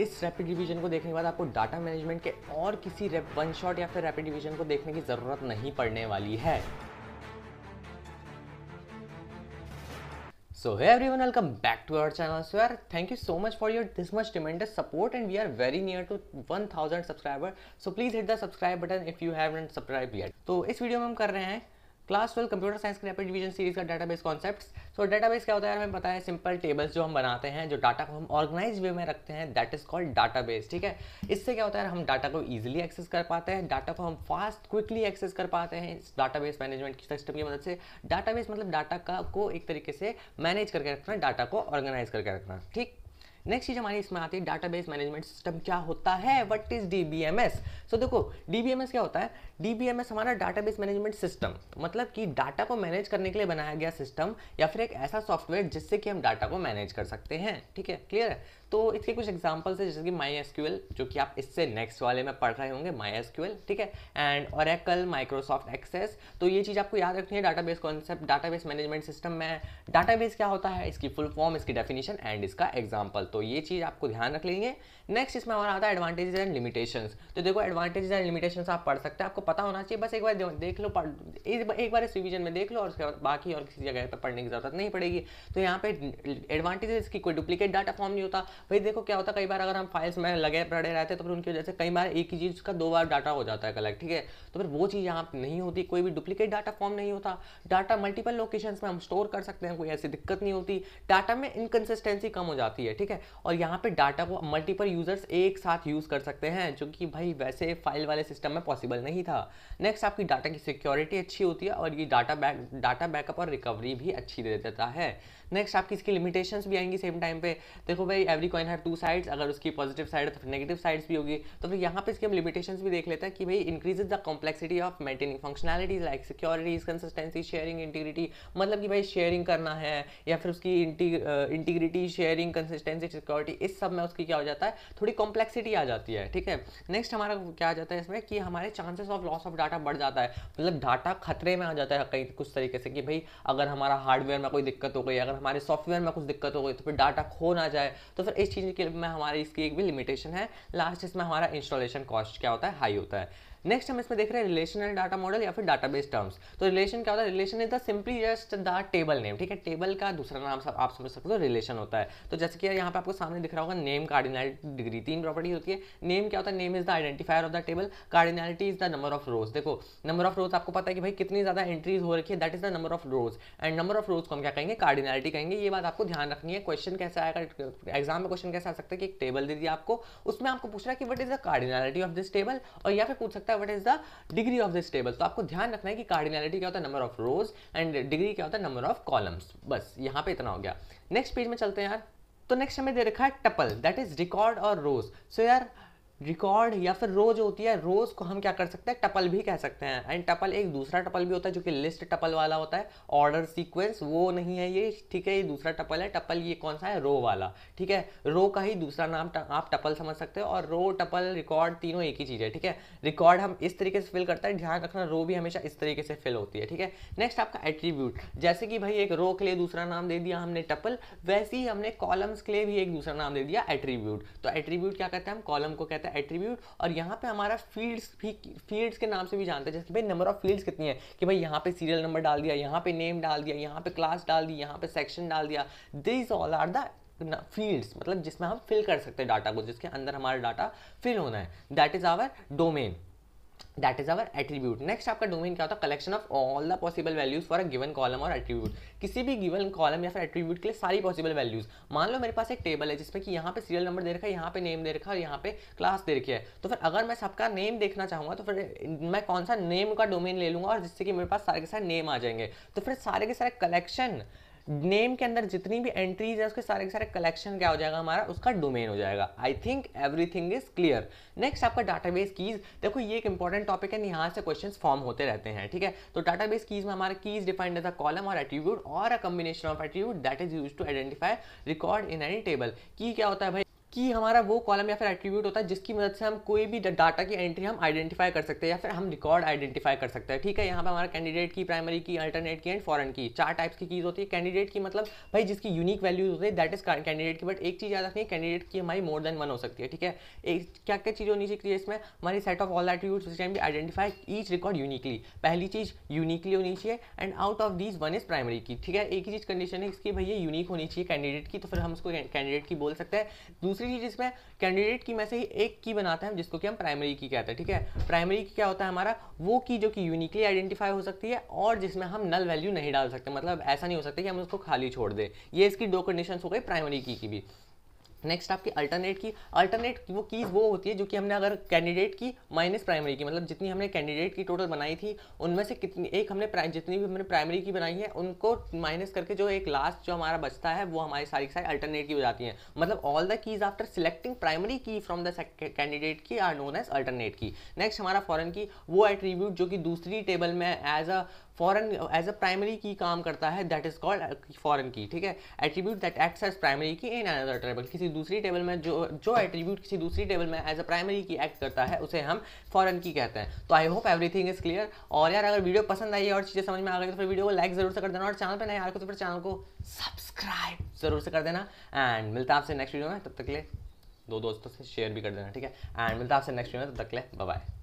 इस rapid division को देखने के बाद आपको डाटा मैनेजमेंट के और किसी वन शॉट या फिर रैपिड डिवीजन को देखने की जरूरत नहीं पड़ने वाली है सो है everyone welcome back to our channel sir thank you so much for your this much tremendous support and we are very near to one thousand subscriber so please hit the subscribe button if you have not subscribe yet तो इस video में हम कर रहे हैं class twelve computer science के rapid division series का database concept so database क्या होता है हमें पता है सिंपल टेबल्स जो हम बनाते हैं जो डाटा को हम ऑर्गेनाइज वे में रखते हैं दैट इज कॉल्ड डाटाबेस ठीक है इससे क्या होता है हम डाटा को ईजिली एक्सेस कर पाते हैं डाटा को हम फास्ट क्विकली एक्सेस कर पाते हैं इस डाटाबेस मैनेजमेंट की सिस्टम की मदद से डाटाबेस मतलब डाटा का को एक तरीके से मैनेज करके रखना डाटा को ऑर्गेनाइज करके रखना ठीक नेक्स्ट चीज़ हमारी इसमें आती है डाटाबेस मैनेजमेंट सिस्टम क्या होता है what is D B M S so देखो डी बी एम एस क्या होता है डी बी एम एस हमारा डाटाबेस मैनेजमेंट सिस्टम मतलब कि डाटा को मैनेज करने के लिए बनाया गया सिस्टम या फिर एक ऐसा सॉफ्टवेयर जिससे कि हम डाटा को मैनेज कर सकते हैं ठीक है क्लियर है तो इसके कुछ एग्जाम्पल्स है जैसे कि माई एस जो कि आप इससे नेक्स्ट वाले में पढ़ रहे होंगे माई एस ठीक है एंड और माइक्रोसॉफ्ट एक्सेस तो ये चीज़ आपको याद रखनी है data base concept data base management system में डाटा बेस क्या होता है इसकी फुल फॉर्म इसकी डेफिनेशन एंड इसका एग्जाम्पल तो ये चीज़ आपको ध्यान रख लेंगे नेक्स्ट इसमें हमारा आता है एडवांटेजेस एंड लिमिटेशन तो देखो एडवांटेजेज एंड लिमिटेशन आप पढ़ सकते हैं आपको पता होना चाहिए बस एक बार देख लो एक बार इस रिविजन में देख लो और उसके बाद बाकी और किसी जगह पर पढ़ने की जरूरत नहीं पड़ेगी तो यहाँ पे एडवांटेजेस की कोई डुप्लीकेट डाटा फॉर्म नहीं होता भाई देखो क्या होता है कई बार अगर हम फाइल्स में लगे पड़े रहते तो फिर उनकी वजह से कई बार एक ही चीज़ का दो बार डाटा हो जाता है कलेक्ट ठीक है तो फिर वो चीज़ यहाँ पर नहीं होती कोई भी डुप्लीकेट डाटा फॉर्म नहीं होता डाटा मल्टीपल लोकेशन में हम स्टोर कर सकते हैं कोई ऐसी दिक्कत नहीं होती डाटा में इनकन्सिस्टेंसी कम हो जाती है ठीक है और यहाँ पर डाटा को मल्टीपल यूजर्स एक साथ यूज़ कर सकते हैं जो कि भाई वैसे फाइल वाले सिस्टम में पॉसिबल नहीं था नेक्स्ट आपकी डाटा की सिक्योरिटी अच्छी होती है और ये डाटा बैक डाटा बैकअप और रिकवरी भी अच्छी दे देता है नेक्स्ट आपकी इसकी लिमिटेशंस भी आएंगी सेम टाइम पे देखो भाई every coin have two sides अगर उसकी पॉजिटिव साइड है तो फिर नेगेटिव साइड्स भी होगी तो फिर यहाँ पे इसके हम लिमिटेशन भी देख लेते हैं कि भाई increase the complexity of maintaining functionalities like securities consistency sharing integrity मतलब कि भाई शेयरिंग करना है या फिर उसकी इंटीग्रिटी शेयरिंग कंसिस्टेंसी सिक्योरिटी इस सब में उसकी क्या हो जाता है थोड़ी कॉम्प्लेक्सिटी आ जाती है ठीक है नेक्स्ट हमारा क्या आ जाता है इसमें कि हमारे chances of loss of data बढ़ जाता है मतलब डाटा खतरे में आ जाता है कहीं कुछ तरीके से कि भाई अगर हमारा हार्डवेयर में कोई दिक्कत हो गई अगर हमारे सॉफ्टवेयर में कुछ दिक्कत हो गई तो फिर डाटा खो ना जाए तो फिर इस चीज़ के लिए में हमारी इसकी एक भी लिमिटेशन है लास्ट इसमें हमारा इंस्टॉलेशन कॉस्ट क्या होता है हाई होता है नेक्स्ट हम इसमें देख रहे हैं रिलेशनल डाटा मॉडल या फिर डाटाबेस टर्म्स तो रिलेशन क्या होता है relation is the simply just the table name ठीक है टेबल का दूसरा नाम सब आप समझ सकते हो रिलेशन होता है तो जैसे कि यहाँ पे आपको सामने दिख रहा होगा नेम कार्डिनलिटी डिग्री तीन प्रॉपर्टी होती है नेम क्या होता है name is the identifier of the table cardinality is the number of rows देखो नंबर ऑफ रोज आपको पता है कि भाई कितनी ज्यादा एंट्रीज हो रखी है that is the number of rows and number of rows को हम क्या कहेंगे कार्डिनलिटी कहेंगे ये बात आपको ध्यान रखनी है क्वेश्चन कैसे आएगा एग्जाम में क्वेश्चन कैसे आ सकता है कि एक टेबल दे दिया आपको उसमें आपको पूछ रहा है कि what is the cardinality of this table और या फिर पूछ सकता सकता है what is the degree of this table तो आपको ध्यान रखना है कि कार्डिनलिटी क्या होता है number of rows and degree क्या होता है नंबर ऑफ कॉलम्स बस यहाँ पे इतना हो गया नेक्स्ट पेज में चलते हैं यार तो नेक्स्ट हमें दे रखा है टपल दैट इज रिकॉर्ड और रोज सो यार रिकॉर्ड या फिर रो जो होती है रोज़ को हम क्या कर सकते हैं टपल भी कह सकते हैं एंड टपल एक दूसरा टपल भी होता है जो कि लिस्ट टपल वाला होता है ऑर्डर सीक्वेंस वो नहीं है ये ठीक है ये दूसरा टपल है टपल ये कौन सा है रो वाला ठीक है रो का ही दूसरा नाम आप टपल समझ सकते हो और रो टपल रिकॉर्ड तीनों एक ही चीज़ है ठीक है रिकॉर्ड हम इस तरीके से फिल करते हैं ध्यान रखना रो भी हमेशा इस तरीके से फिल होती है ठीक है नेक्स्ट आपका एट्रीब्यूट जैसे कि भाई एक रो के लिए दूसरा नाम दे दिया हमने टपल वैसे ही हमने कॉलम्स के लिए भी एक दूसरा नाम दे दिया एट्रीब्यूट तो एट्रीब्यूट क्या कहते हैं हम कॉलम को कहते हैं का एट्रीब्यूट और यहाँ पे हमारा फील्ड्स भी फील्ड्स के नाम से भी जानते हैं जैसे कि भाई नंबर ऑफ फील्ड्स कितनी है कि भाई यहाँ पे सीरियल नंबर डाल दिया यहाँ पे नेम डाल दिया यहाँ पे क्लास डाल दी यहाँ पे सेक्शन डाल दिया this all are the fields मतलब जिसमें हम फिल कर सकते हैं डाटा को जिसके अंदर हमारा डाटा फिल होना है that is our domain that is our attribute next आपका डोमेन क्या होता है collection of all the possible values for a given column और एट्रीब्यूट किसी भी गिवन कॉलम या फिर एट्रीब्यूट के लिए सारी पॉसिबल वैल्यूज मान लो मेरे पास एक टेबल है जिसमें कि यहाँ पे सीरियल नंबर दे रखा है यहाँ पे नेम दे रखा है यहाँ पे क्लास दे रखी है तो फिर अगर मैं सबका नेम देखना चाहूंगा तो फिर मैं कौन सा नेम का डोमेन ले लूंगा और जिससे कि मेरे पास सारे के सारे नेम आ जाएंगे तो फिर सारे के सारे कलेक्शन नेम के अंदर जितनी भी एंट्रीज है उसके सारे के सारे कलेक्शन क्या हो जाएगा हमारा उसका डोमेन हो जाएगा I think everything is clear next आपका डाटाबेस कीज देखो ये एक इंपॉर्टेंट टॉपिक है यहाँ से क्वेश्चन फॉर्म होते रहते हैं ठीक है तो डाटाबेस कीज में हमारा keys defined as a column और एट्रीब्यूट और a combination of attribute that is use to identify record in any table की क्या होता है भाई कि हमारा वो कॉलम या फिर एट्रीब्यूट होता है जिसकी मदद से हम कोई भी डाटा की एंट्री हम आइडेंटिफाई कर सकते हैं या फिर हम रिकॉर्ड आइडेंटिफाई कर सकते हैं ठीक है यहाँ पर हमारा कैंडिडेट की प्राइमरी की अल्टरनेट की एंड फॉरन की चार टाइप्स की कीज होती है कैंडिडेट की मतलब भाई जिसकी यूनिक वैल्यूज होती है that is candidate key but एक चीज़ याद रखनी है कैंडिडेट की हमारी मोर देन वन हो सकती है ठीक है एक क्या क्या चीज़ होनी चाहिए इसमें हमारी set of all attribute which can भी आइडेंटिफाई ईच रिकॉर्ड यूनिकली पहली चीज़ यूनिकली होनी चाहिए and out of these one is primary key ठीक है एक ही चीज़ कंडीशन है इसकी भैया यूनिक होनी चाहिए कैंडिडेट की तो फिर हम उसको कैंडिडेट की बोल सकते हैं दूसरी चीज़ इसमें कैंडिडेट की में से ही एक की बनाते हैं जिसको कि हम प्राइमरी की कहते हैं ठीक है प्राइमरी की क्या होता है हमारा वो की जो कि यूनिकली आइडेंटिफाई हो सकती है और जिसमें हम नल वैल्यू नहीं डाल सकते मतलब ऐसा नहीं हो सकता कि हम उसको खाली छोड़ दें ये इसकी दो कंडीशन हो गई प्राइमरी की की भी नेक्स्ट आपकी अल्टरनेट की अल्टरनेट वो कीज़ वो होती है जो कि हमने अगर कैंडिडेट की माइनस प्राइमरी की मतलब जितनी हमने कैंडिडेट की टोटल बनाई थी उनमें से कितनी एक हमने जितनी भी हमने प्राइमरी की बनाई है उनको माइनस करके जो एक लास्ट जो हमारा बचता है वो हमारी सारी सारी अल्टरनेट की हो जाती है मतलब all the keys after selecting primary key from the candidate key are known as alternate key next हमारा फॉरन की वो एट्रीब्यूट जो कि दूसरी टेबल में as a foreign as a primary key काम करता है that is called foreign key ठीक है attribute that acts as primary key in another table किसी दूसरी टेबल में जो जो एट्रीब्यूट किसी दूसरी टेबल में as a primary key act करता है उसे हम फॉरन की कहते हैं तो I hope everything is clear और यार अगर वीडियो पसंद आई है और चीज़ें समझ में आ गई तो फिर वीडियो को लाइक जरूर से कर देना और चैनल पर नए रहा तो फिर चैनल को सब्सक्राइब जरूर से कर देना एंड मिलता आपसे नेक्स्ट वीडियो में तब तक ले दो दोस्तों से शेयर भी कर देना ठीक है एंड मिलता आपसे नेक्स्ट वीडियो में तब तक ले बाय